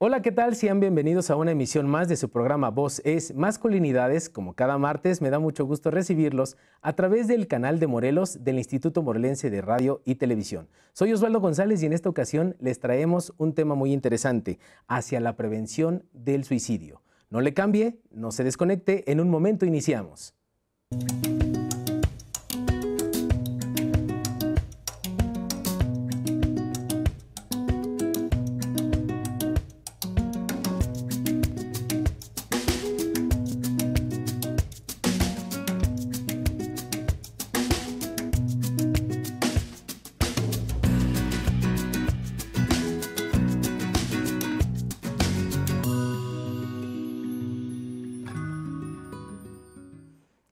Hola, ¿qué tal? Sean bienvenidos a una emisión más de su programa Voz es Masculinidades. Como cada martes, me da mucho gusto recibirlos a través del canal de Morelos del Instituto Morelense de Radio y Televisión. Soy Osvaldo González y en esta ocasión les traemos un tema muy interesante, hacia la prevención del suicidio. No le cambie, no se desconecte, en un momento iniciamos.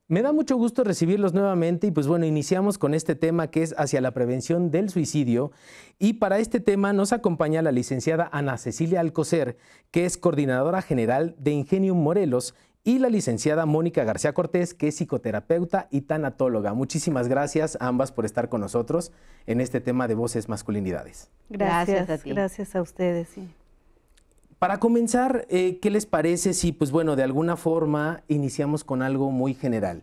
Me da mucho gusto recibirlos nuevamente y pues bueno, iniciamos con este tema que es hacia la prevención del suicidio y para este tema nos acompaña la licenciada Ana Cecilia Alcocer, que es coordinadora general de Ingenium Morelos y la licenciada Mónica García Cortés, que es psicoterapeuta y tanatóloga. Muchísimas gracias ambas por estar con nosotros en este tema de voces masculinidades. Gracias, gracias a ustedes. Para comenzar, eh, ¿qué les parece si, pues bueno, de alguna forma iniciamos con algo muy general?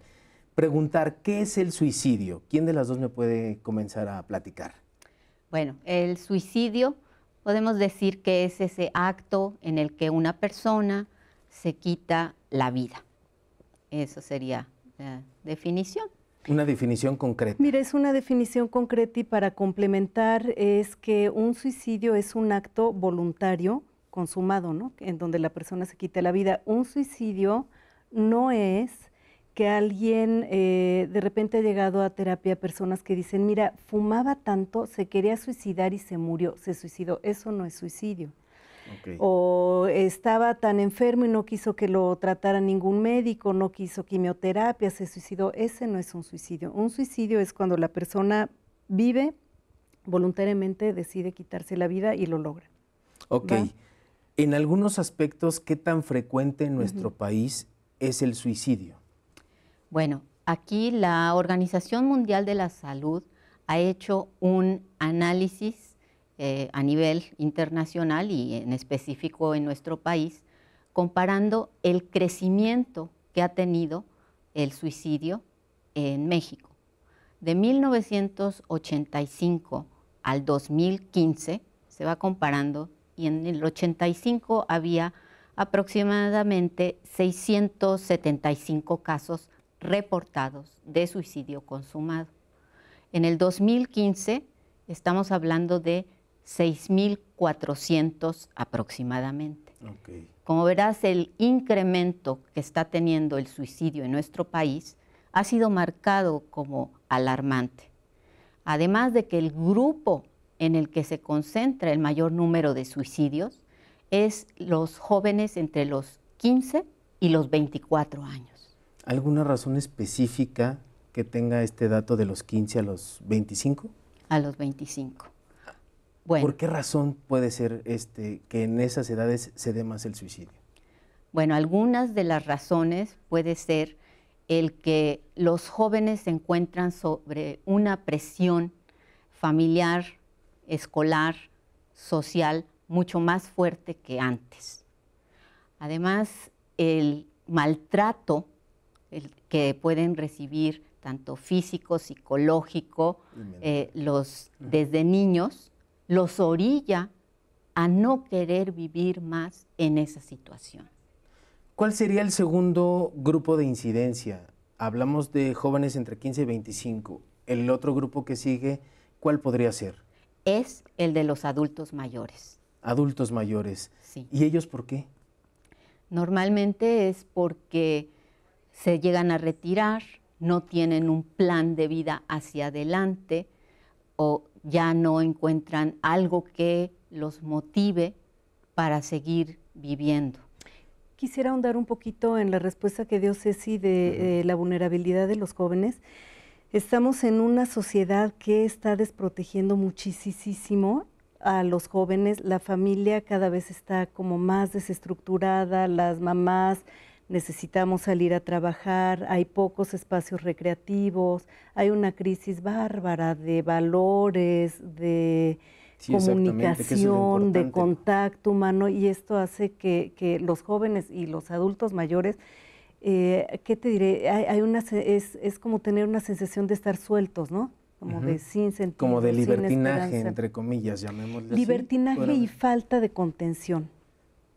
Preguntar, ¿qué es el suicidio? ¿Quién de las dos me puede comenzar a platicar? Bueno, el suicidio podemos decir que es ese acto en el que una persona se quita la vida. Eso sería la definición. Una definición concreta. Mira, es una definición concreta y para complementar es que un suicidio es un acto voluntario consumado, ¿no? En donde la persona se quita la vida. Un suicidio no es que alguien eh, de repente ha llegado a terapia personas que dicen, mira, fumaba tanto, se quería suicidar y se murió, se suicidó. Eso no es suicidio. O estaba tan enfermo y no quiso que lo tratara ningún médico, no quiso quimioterapia, se suicidó. Ese no es un suicidio. Un suicidio es cuando la persona vive, voluntariamente decide quitarse la vida y lo logra. Ok. En algunos aspectos, ¿qué tan frecuente en nuestro país es el suicidio? Bueno, aquí la Organización Mundial de la Salud ha hecho un análisis eh, a nivel internacional y en específico en nuestro país, comparando el crecimiento que ha tenido el suicidio en México. De 1985 al 2015, se va comparando y en el 85 había aproximadamente 675 casos reportados de suicidio consumado. En el 2015 estamos hablando de 6.400 aproximadamente. Como verás, el incremento que está teniendo el suicidio en nuestro país ha sido marcado como alarmante. Además de que el grupo en el que se concentra el mayor número de suicidios es los jóvenes entre los 15 y los 24 años. ¿Alguna razón específica que tenga este dato de los 15 a los 25? A los 25. ¿Por qué razón puede ser este, que en esas edades se dé más el suicidio? Bueno, algunas de las razones puede ser el que los jóvenes se encuentran sobre una presión familiar escolar, social, mucho más fuerte que antes. Además, el maltrato que pueden recibir tanto físico, psicológico, eh, los, desde niños, los orilla a no querer vivir más en esa situación. ¿Cuál sería el segundo grupo de incidencia? Hablamos de jóvenes entre 15 y 25. El otro grupo que sigue, ¿cuál podría ser? es el de los adultos mayores. Adultos mayores. Sí. ¿Y ellos por qué? Normalmente es porque se llegan a retirar, no tienen un plan de vida hacia adelante o ya no encuentran algo que los motive para seguir viviendo. Quisiera ahondar un poquito en la respuesta que dio Ceci de, de eh, la vulnerabilidad de los jóvenes. Estamos en una sociedad que está desprotegiendo muchísimo a los jóvenes. La familia cada vez está como más desestructurada, las mamás necesitamos salir a trabajar, hay pocos espacios recreativos, hay una crisis bárbara de valores, de comunicación, de contacto humano y esto hace que los jóvenes y los adultos mayores eh, ¿qué te diré? Hay, una, es, como tener una sensación de estar sueltos, ¿no? Como de sin sentido. Como de libertinaje, entre comillas, llamémosle. Libertinaje y falta de contención.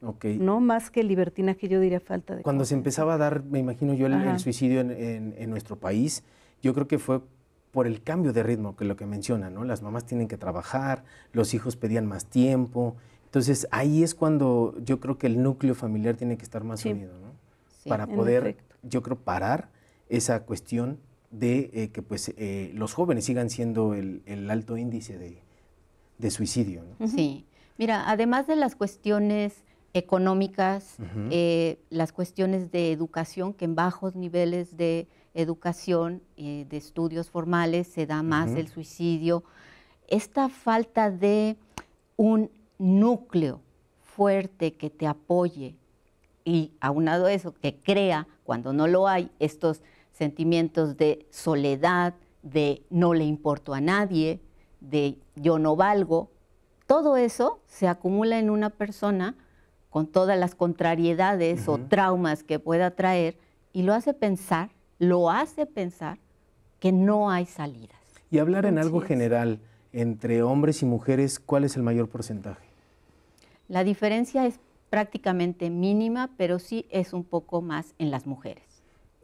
Okay. No más que libertinaje, yo diría falta de. Cuando se empezaba a dar, me imagino yo, el, suicidio en, nuestro país, yo creo que fue por el cambio de ritmo, que lo que menciona, ¿no? Las mamás tienen que trabajar, los hijos pedían más tiempo. Entonces ahí es cuando yo creo que el núcleo familiar tiene que estar más unido, ¿no? para poder, yo creo, parar esa cuestión de eh, que pues eh, los jóvenes sigan siendo el, alto índice de, suicidio. Sí, mira, además de las cuestiones económicas, eh, las cuestiones de educación, que en bajos niveles de educación, de estudios formales, se da más el suicidio. Esta falta de un núcleo fuerte que te apoye, y aunado a eso, que crea, cuando no lo hay, estos sentimientos de soledad, de no le importo a nadie, de yo no valgo, todo eso se acumula en una persona con todas las contrariedades o traumas que pueda traer y lo hace pensar, lo hace pensar que no hay salidas. Y hablar en algo general, entre hombres y mujeres, ¿cuál es el mayor porcentaje? La diferencia es prácticamente mínima, pero sí es un poco más en las mujeres.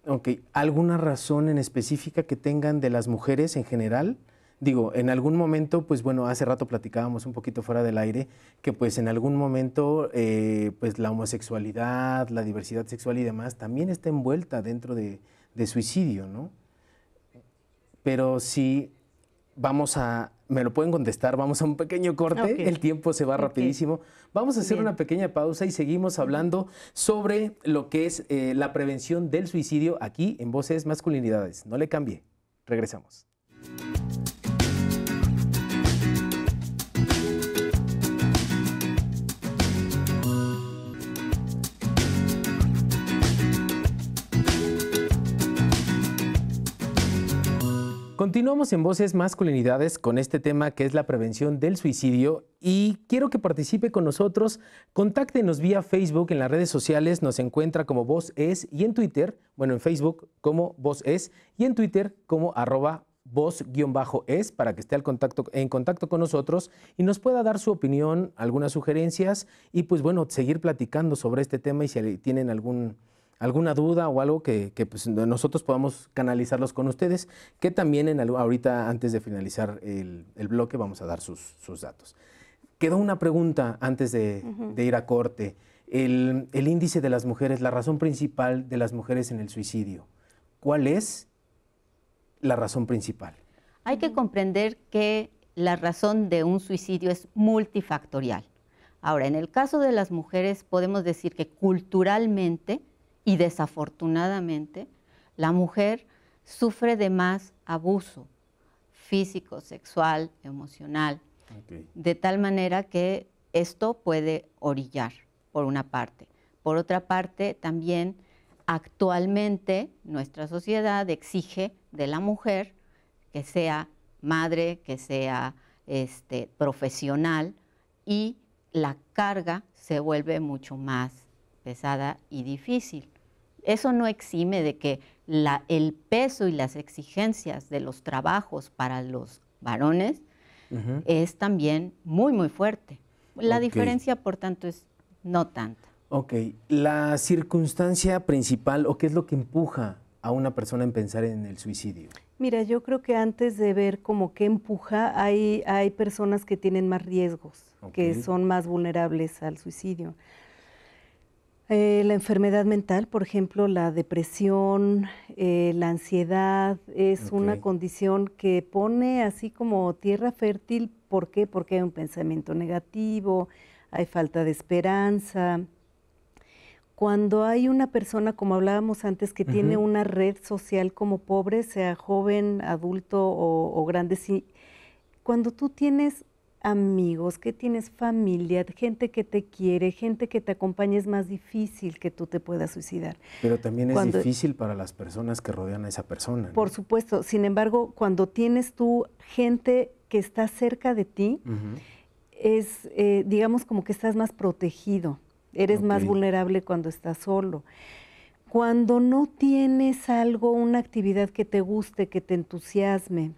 Ok, ¿alguna razón en específica que tengan de las mujeres en general? Digo, en algún momento, pues bueno, hace rato platicábamos un poquito fuera del aire, que pues en algún momento, eh, pues la homosexualidad, la diversidad sexual y demás, también está envuelta dentro de, de suicidio, ¿no? Pero sí, vamos a, me lo pueden contestar, vamos a un pequeño corte, el tiempo se va rapidísimo. Vamos a hacer una pequeña pausa y seguimos hablando sobre lo que es eh, la prevención del suicidio aquí en Voces Masculinidades. No le cambie, regresamos. Continuamos en Voces Masculinidades con este tema que es la prevención del suicidio y quiero que participe con nosotros. Contáctenos vía Facebook, en las redes sociales nos encuentra como Voz Es y en Twitter, bueno, en Facebook como Voz Es y en Twitter como arroba voz-es para que esté al contacto, en contacto con nosotros y nos pueda dar su opinión, algunas sugerencias y pues bueno, seguir platicando sobre este tema y si tienen algún alguna duda o algo que, pues, nosotros podamos canalizarlos con ustedes, que también ahorita antes de finalizar el, bloque vamos a dar sus, datos. Quedó una pregunta antes de, ir a corte. el, índice de las mujeres, la razón principal de las mujeres en el suicidio. ¿Cuál es la razón principal? Hay que comprender que la razón de un suicidio es multifactorial. Ahora, en el caso de las mujeres podemos decir que culturalmente y desafortunadamente la mujer sufre de más abuso físico, sexual, emocional, de tal manera que esto puede orillar, por una parte. Por otra parte, también actualmente nuestra sociedad exige de la mujer que sea madre, que sea este, profesional y la carga se vuelve mucho más pesada y difícil. Eso no exime de que el peso y las exigencias de los trabajos para los varones es también muy, muy fuerte. La diferencia, por tanto, es no tanta. Ok, la circunstancia principal o qué es lo que empuja a una persona a pensar en el suicidio? Mira, yo creo que antes de ver como qué empuja, hay, personas que tienen más riesgos, que son más vulnerables al suicidio. Eh, la enfermedad mental, por ejemplo, la depresión, eh, la ansiedad, es una condición que pone así como tierra fértil. ¿Por qué? Porque hay un pensamiento negativo, hay falta de esperanza. Cuando hay una persona, como hablábamos antes, que tiene una red social como pobre, sea joven, adulto o, grande, cuando tú tienes amigos, que tienes familia, gente que te quiere, gente que te acompaña, es más difícil que tú te puedas suicidar. Pero también es difícil para las personas que rodean a esa persona. Por supuesto, sin embargo, cuando tienes tú gente que está cerca de ti, es, eh, digamos, como que estás más protegido, eres más vulnerable cuando estás solo. Cuando no tienes algo, una actividad que te guste, que te entusiasme,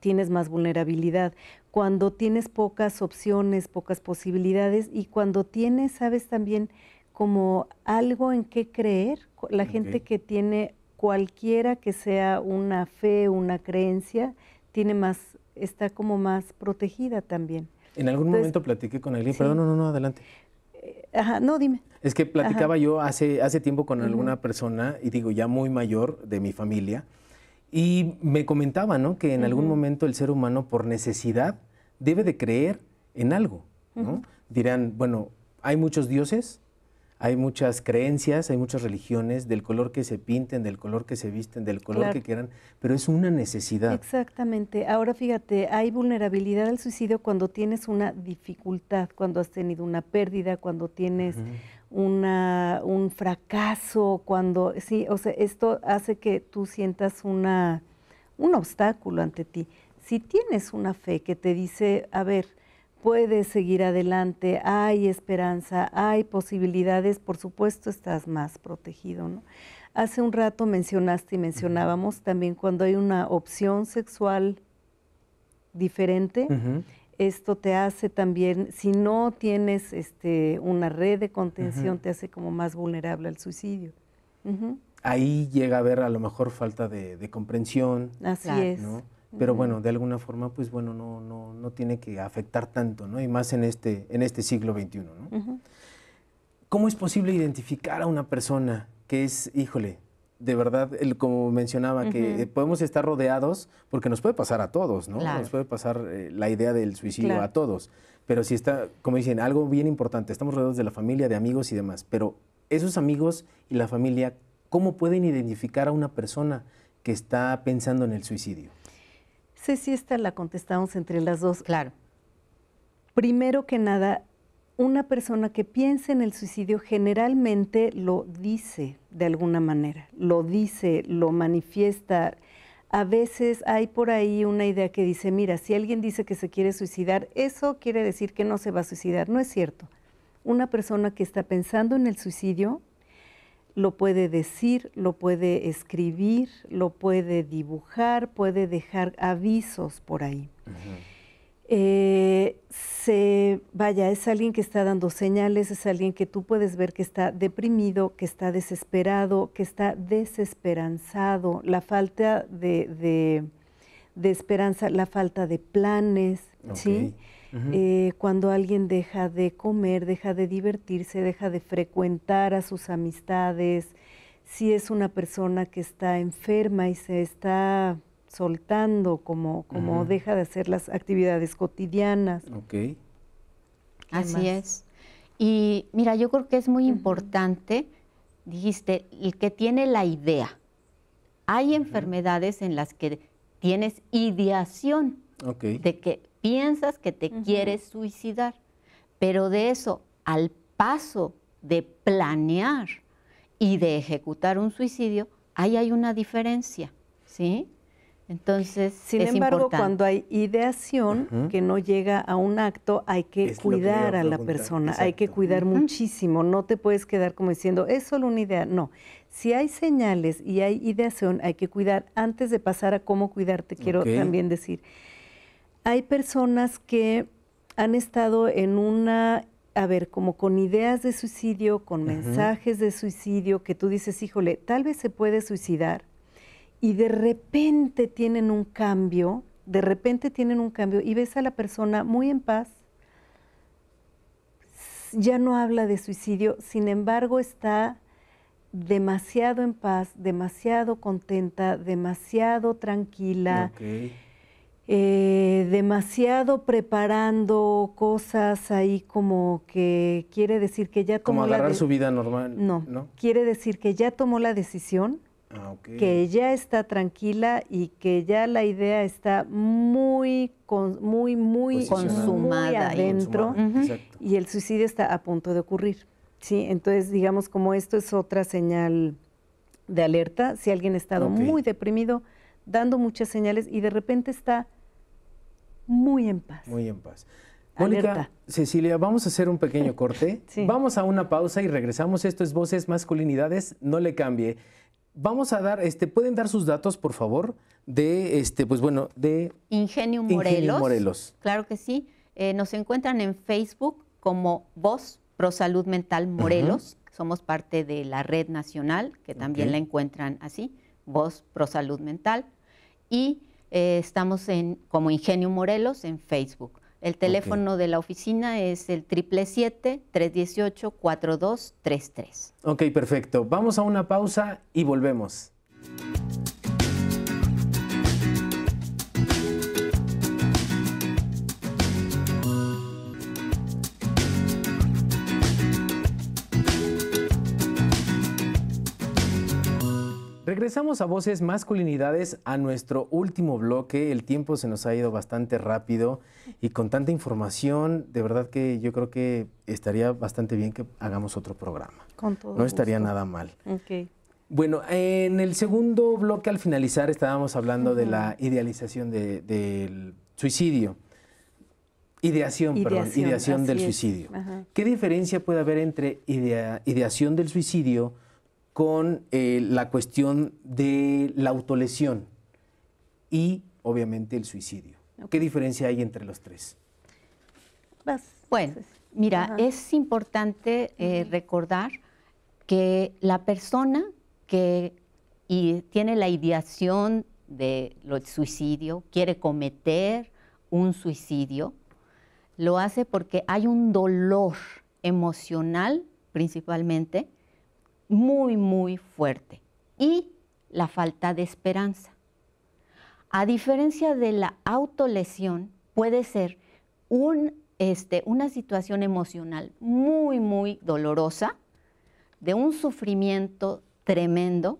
tienes más vulnerabilidad cuando tienes pocas opciones, pocas posibilidades y cuando tienes, sabes también, como algo en qué creer. La gente que tiene cualquiera que sea una fe, una creencia, tiene más, está como más protegida también. En algún momento platiqué con alguien, perdón, no, no, no, adelante. Eh, ajá, no, dime. Es que platicaba yo hace, hace tiempo con alguna persona, y digo, ya muy mayor de mi familia, y me comentaba, ¿no? Que en algún momento el ser humano, por necesidad, debe de creer en algo. ¿no? Dirán, bueno, hay muchos dioses, hay muchas creencias, hay muchas religiones, del color que se pinten, del color que se visten, del color que quieran, pero es una necesidad. Exactamente. Ahora fíjate, hay vulnerabilidad al suicidio cuando tienes una dificultad, cuando has tenido una pérdida, cuando tienes una, un fracaso, cuando, sí, o sea, esto hace que tú sientas una, un obstáculo ante ti si tienes una fe que te dice, a ver, puedes seguir adelante, hay esperanza, hay posibilidades, por supuesto estás más protegido, ¿no? Hace un rato mencionaste y mencionábamos también cuando hay una opción sexual diferente, esto te hace también, si no tienes este, una red de contención, te hace como más vulnerable al suicidio. Ahí llega a haber a lo mejor falta de, comprensión. Así es pero bueno, de alguna forma, pues bueno, no, no, no, tiene que afectar tanto, ¿no? Y más en este, en este siglo XXI, ¿no? ¿Cómo es posible identificar a una persona que es, híjole, de verdad, el, como mencionaba, que podemos estar rodeados, porque nos puede pasar a todos, ¿no? Nos puede pasar eh, la idea del suicidio a todos. Pero si está, como dicen, algo bien importante, estamos rodeados de la familia, de amigos y demás, pero esos amigos y la familia, ¿cómo pueden identificar a una persona que está pensando en el suicidio? sé si esta la contestamos entre las dos. Claro. Primero que nada, una persona que piensa en el suicidio generalmente lo dice de alguna manera, lo dice, lo manifiesta. A veces hay por ahí una idea que dice, mira, si alguien dice que se quiere suicidar, eso quiere decir que no se va a suicidar. No es cierto. Una persona que está pensando en el suicidio lo puede decir, lo puede escribir, lo puede dibujar, puede dejar avisos por ahí. Eh, se, vaya, es alguien que está dando señales, es alguien que tú puedes ver que está deprimido, que está desesperado, que está desesperanzado, la falta de, de, esperanza, la falta de planes, ¿sí? Eh, cuando alguien deja de comer, deja de divertirse, deja de frecuentar a sus amistades, si es una persona que está enferma y se está soltando, como, como deja de hacer las actividades cotidianas. Ok. Así es. Y mira, yo creo que es muy importante, dijiste, el que tiene la idea. Hay enfermedades en las que tienes ideación de que piensas que te quieres suicidar, pero de eso al paso de planear y de ejecutar un suicidio, ahí hay una diferencia, ¿sí? Entonces, sin embargo, cuando hay ideación que no llega a un acto, hay que cuidar a, la persona, hay que cuidar muchísimo, no te puedes quedar como diciendo, es solo una idea, no. Si hay señales y hay ideación, hay que cuidar antes de pasar a cómo cuidarte, quiero también decir hay personas que han estado en una, a ver, como con ideas de suicidio, con mensajes de suicidio, que tú dices, híjole, tal vez se puede suicidar, y de repente tienen un cambio, de repente tienen un cambio, y ves a la persona muy en paz, ya no habla de suicidio, sin embargo está demasiado en paz, demasiado contenta, demasiado tranquila eh, demasiado preparando cosas ahí como que quiere decir que ya tomó como agarrar la su vida normal no, quiere decir que ya tomó la decisión ah, que ya está tranquila y que ya la idea está muy muy muy consumada muy adentro y el suicidio está a punto de ocurrir sí entonces digamos como esto es otra señal de alerta si alguien ha estado muy deprimido dando muchas señales y de repente está muy en paz. Muy en paz. Mónica, Cecilia, vamos a hacer un pequeño corte. Vamos a una pausa y regresamos. Esto es Voces Masculinidades, no le cambie. Vamos a dar, este, pueden dar sus datos, por favor, de, este, pues bueno, de Ingenio Morelos. Morelos. Claro que sí. Eh, nos encuentran en Facebook como Voz Pro Salud Mental Morelos. Somos parte de la red nacional, que también la encuentran así, Voz Pro Salud Mental. Y eh, estamos en, como Ingenio Morelos en Facebook. El teléfono de la oficina es el 777-318-4233. Ok, perfecto. Vamos a una pausa y volvemos. regresamos a Voces Masculinidades, a nuestro último bloque, el tiempo se nos ha ido bastante rápido y con tanta información, de verdad que yo creo que estaría bastante bien que hagamos otro programa. Con todo no estaría nada mal. Bueno, en el segundo bloque al finalizar estábamos hablando de la idealización del suicidio. Ideación, ideación, perdón, ideación del suicidio. ¿Qué diferencia puede haber entre ideación del suicidio con eh, la cuestión de la autolesión y obviamente el suicidio. ¿Qué diferencia hay entre los tres? Bueno, mira, es importante eh, recordar que la persona que tiene la ideación del de suicidio, quiere cometer un suicidio, lo hace porque hay un dolor emocional principalmente muy, muy fuerte. Y la falta de esperanza. A diferencia de la autolesión, puede ser un, este, una situación emocional muy, muy dolorosa, de un sufrimiento tremendo,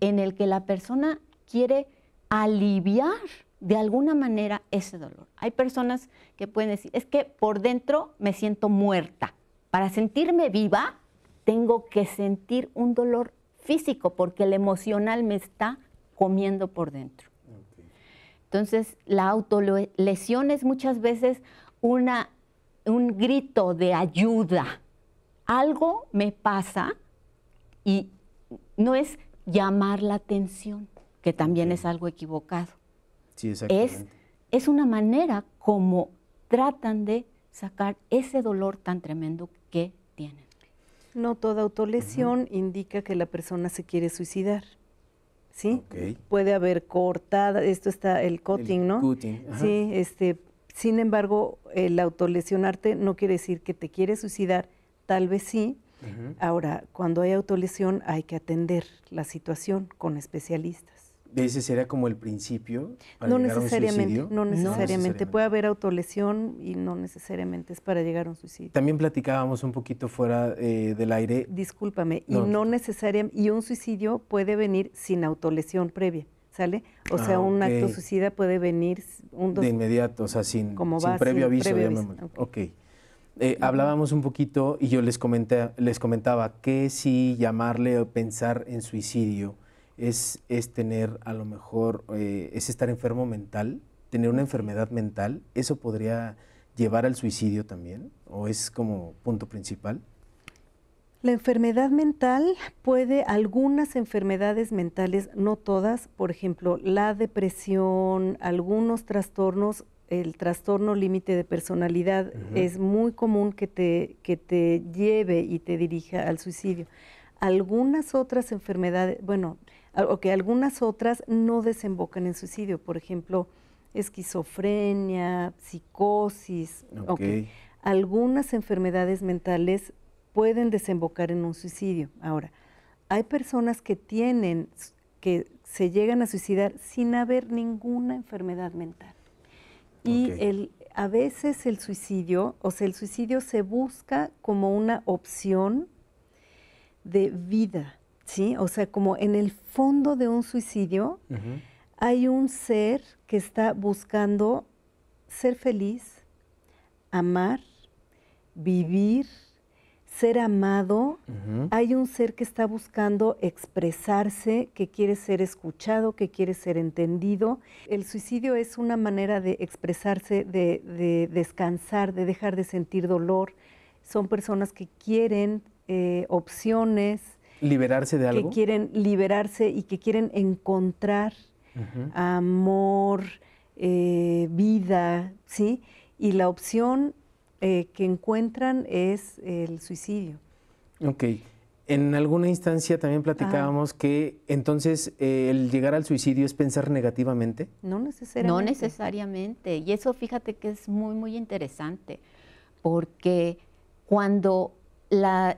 en el que la persona quiere aliviar de alguna manera ese dolor. Hay personas que pueden decir, es que por dentro me siento muerta. Para sentirme viva, tengo que sentir un dolor físico porque el emocional me está comiendo por dentro. Entonces, la autolesión es muchas veces una, un grito de ayuda. Algo me pasa y no es llamar la atención, que también es algo equivocado. Es, es una manera como tratan de sacar ese dolor tan tremendo que tienen. No toda autolesión indica que la persona se quiere suicidar. ¿Sí? Puede haber cortada, esto está el cutting, ¿no? Cutting. Sí, este, sin embargo, el autolesionarte no quiere decir que te quieres suicidar, tal vez sí. Ahora, cuando hay autolesión hay que atender la situación con especialistas ese sería como el principio. no, necesariamente, no, necesariamente, puede haber autolesión y no necesariamente es para llegar a un suicidio. También platicábamos un poquito fuera eh, del aire. Discúlpame, y no necesariamente, y un suicidio puede venir sin autolesión previa, ¿sale? O sea, ah, un acto suicida puede venir un dos, de inmediato, o sea, sin, previo aviso, Ok. Eh, hablábamos un poquito y yo les, les comentaba que si llamarle o pensar en suicidio es, tener a lo mejor, eh, es estar enfermo mental, tener una enfermedad mental, eso podría llevar al suicidio también, o es como punto principal. La enfermedad mental puede, algunas enfermedades mentales, no todas, por ejemplo, la depresión, algunos trastornos, el trastorno límite de personalidad es muy común que te, que te lleve y te dirija al suicidio. Algunas otras enfermedades, bueno, o algunas otras no desembocan en suicidio, por ejemplo, esquizofrenia, psicosis. Okay. Algunas enfermedades mentales pueden desembocar en un suicidio. Ahora, hay personas que tienen, que se llegan a suicidar sin haber ninguna enfermedad mental. Y el, a veces el suicidio, o sea, el suicidio se busca como una opción de vida ¿sí? O sea, como en el fondo de un suicidio hay un ser que está buscando ser feliz, amar, vivir, ser amado. Hay un ser que está buscando expresarse, que quiere ser escuchado, que quiere ser entendido. El suicidio es una manera de expresarse, de, descansar, de dejar de sentir dolor. Son personas que quieren eh, opciones, liberarse de algo. Que quieren liberarse y que quieren encontrar amor, eh, vida, ¿sí? Y la opción eh, que encuentran es el suicidio. Ok. En alguna instancia también platicábamos que entonces eh, el llegar al suicidio es pensar negativamente. No necesariamente. No necesariamente. Y eso fíjate que es muy, muy interesante, porque cuando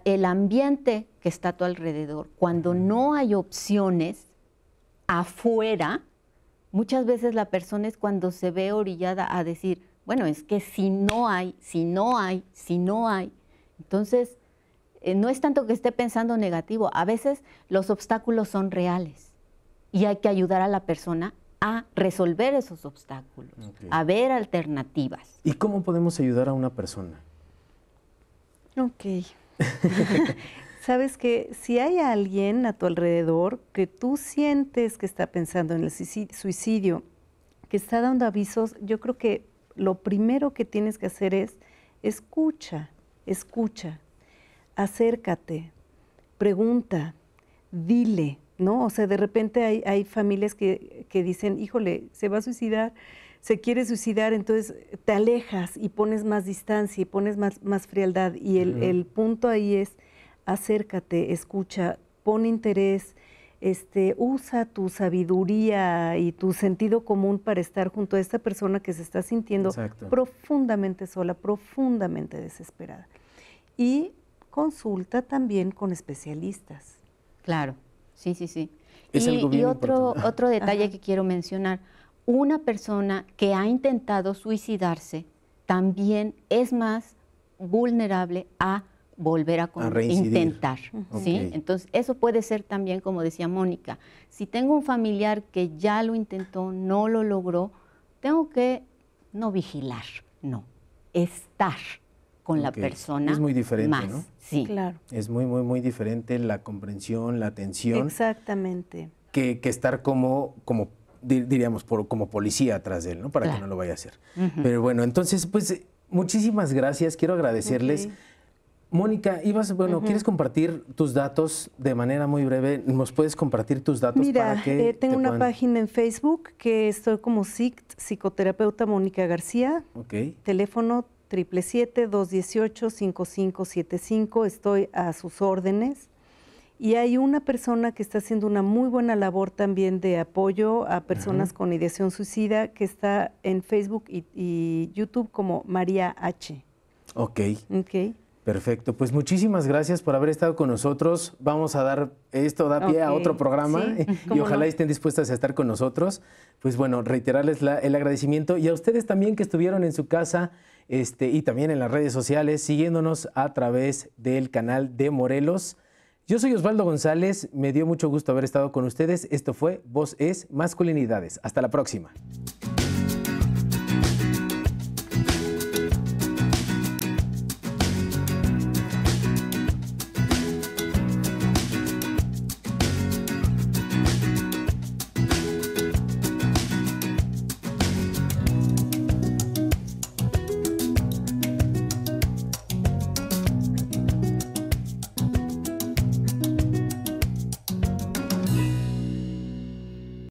el ambiente que está a tu alrededor, cuando no hay opciones afuera, muchas veces la persona es cuando se ve orillada a decir, bueno, es que si no hay, si no hay, si no hay, entonces eh, no es tanto que esté pensando negativo, a veces los obstáculos son reales y hay que ayudar a la persona a resolver esos obstáculos, a ver alternativas. ¿Y cómo podemos ayudar a una persona? Ok. Sabes que si hay alguien a tu alrededor que tú sientes que está pensando en el suicidio, que está dando avisos, yo creo que lo primero que tienes que hacer es escucha, escucha, acércate, pregunta, dile, ¿no? O sea, de repente hay, familias que, que dicen, híjole, se va a suicidar, se quiere suicidar, entonces eh, te alejas y pones más distancia y pones más, frialdad. Y el, punto ahí es acércate, escucha, pon interés, este, usa tu sabiduría y tu sentido común para estar junto a esta persona que se está sintiendo profundamente sola, profundamente desesperada. Y consulta también con especialistas. Claro, sí, sí, sí. y, otro, otro detalle que quiero mencionar, una persona que ha intentado suicidarse también es más vulnerable a volver a, intentar. ¿sí? Entonces, eso puede ser también, como decía Mónica, si tengo un familiar que ya lo intentó, no lo logró, tengo que no vigilar, no, estar con la persona. Es muy diferente, Sí. Claro. Es muy, muy, muy diferente la comprensión, la atención. Exactamente. Que, estar como, como diríamos, por, como policía atrás de él, ¿no? Para que no lo vaya a hacer. Pero bueno, entonces, pues, muchísimas gracias. Quiero agradecerles. Mónica, ibas, bueno, ¿quieres compartir tus datos de manera muy breve? ¿Nos puedes compartir tus datos para que eh, tengo una página en Facebook que estoy como psicoterapeuta Mónica García. Ok. Teléfono 777-218-5575. Estoy a sus órdenes. Y hay una persona que está haciendo una muy buena labor también de apoyo a personas con ideación suicida que está en Facebook y, YouTube como María H. Ok. Ok. Perfecto, pues muchísimas gracias por haber estado con nosotros. Vamos a dar esto da pie a otro programa y ojalá estén dispuestas a estar con nosotros. Pues bueno, reiterarles el agradecimiento y a ustedes también que estuvieron en su casa este, y también en las redes sociales siguiéndonos a través del canal de Morelos yo soy Osvaldo González, me dio mucho gusto haber estado con ustedes. Esto fue Voz es Masculinidades. Hasta la próxima.